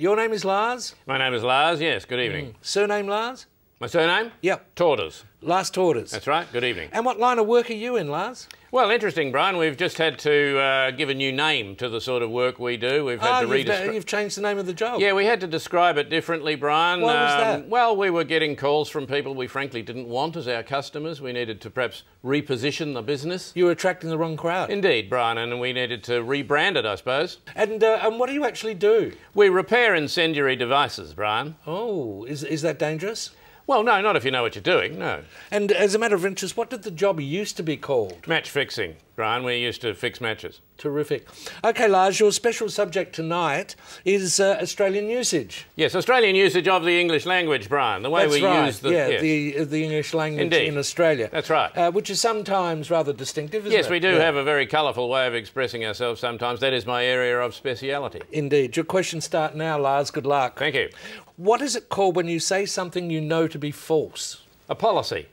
Your name is Lars? My name is Lars, yes. Good evening. Mm. Surname Lars? My surname? Yep. Torders. Last Torders. That's right. Good evening. And what line of work are you in, Lars? Well, interesting, Brian. We've just had to uh, give a new name to the sort of work we do. We've had oh, to redescribe. You've, you've changed the name of the job. Yeah, we had to describe it differently, Brian. Why um, was that? Well, we were getting calls from people we frankly didn't want as our customers. We needed to perhaps reposition the business. You were attracting the wrong crowd. Indeed, Brian, and we needed to rebrand it, I suppose. And uh, and what do you actually do? We repair incendiary devices, Brian. Oh, is is that dangerous? Well, no, not if you know what you're doing, no. And as a matter of interest, what did the job used to be called? Match fixing. Brian. We're used to fixed matches. Terrific. Okay, Lars, your special subject tonight is uh, Australian usage. Yes, Australian usage of the English language, Brian. The way That's we right. use the, yeah, yes. the, uh, the English language Indeed. in Australia. That's right. Uh, which is sometimes rather distinctive, yes, it? we do yeah. have a very colourful way of expressing ourselves sometimes. That is my area of speciality. Indeed. Your questions start now, Lars. Good luck. Thank you. What is it called when you say something you know to be false? A policy.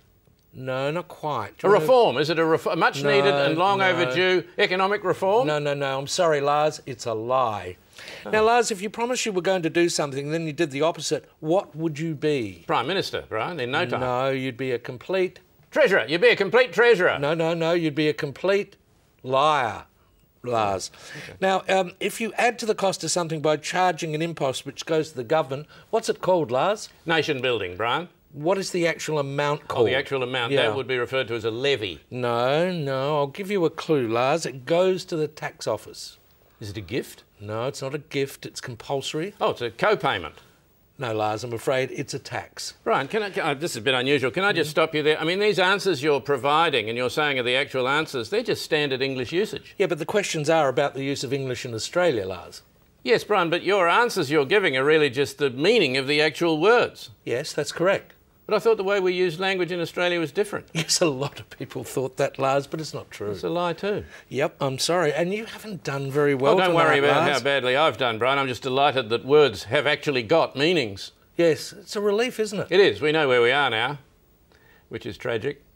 No, not quite. A reform? To... Is it a ref much no, needed and long no. overdue economic reform? No, no, no. I'm sorry, Lars. It's a lie. Oh. Now, Lars, if you promised you were going to do something, then you did the opposite. What would you be? Prime Minister, right? In no time. No, you'd be a complete treasurer. You'd be a complete treasurer. No, no, no. You'd be a complete liar. Lars. Okay. Now, um, if you add to the cost of something by charging an impost which goes to the government, what's it called, Lars? Nation building, Brian. What is the actual amount called? Oh, the actual amount. Yeah. That would be referred to as a levy. No, no. I'll give you a clue, Lars. It goes to the tax office. Is it a gift? No, it's not a gift. It's compulsory. Oh, it's a co-payment. No, Lars, I'm afraid it's a tax. Right. Can I, can I uh, this is a bit unusual. Can I just mm-hmm. stop you there? I mean, these answers you're providing and you're saying are the actual answers, they're just standard English usage. Yeah, but the questions are about the use of English in Australia, Lars. Yes, Brian, but your answers you're giving are really just the meaning of the actual words. Yes, that's correct. But I thought the way we use language in Australia was different. Yes, a lot of people thought that, Lars, but it's not true. It's a lie too. Yep, I'm sorry. And you haven't done very well. Oh, don't tonight, worry about Lars. how badly I've done, Brian. I'm just delighted that words have actually got meanings. Yes, it's a relief, isn't it? It is. We know where we are now, which is tragic.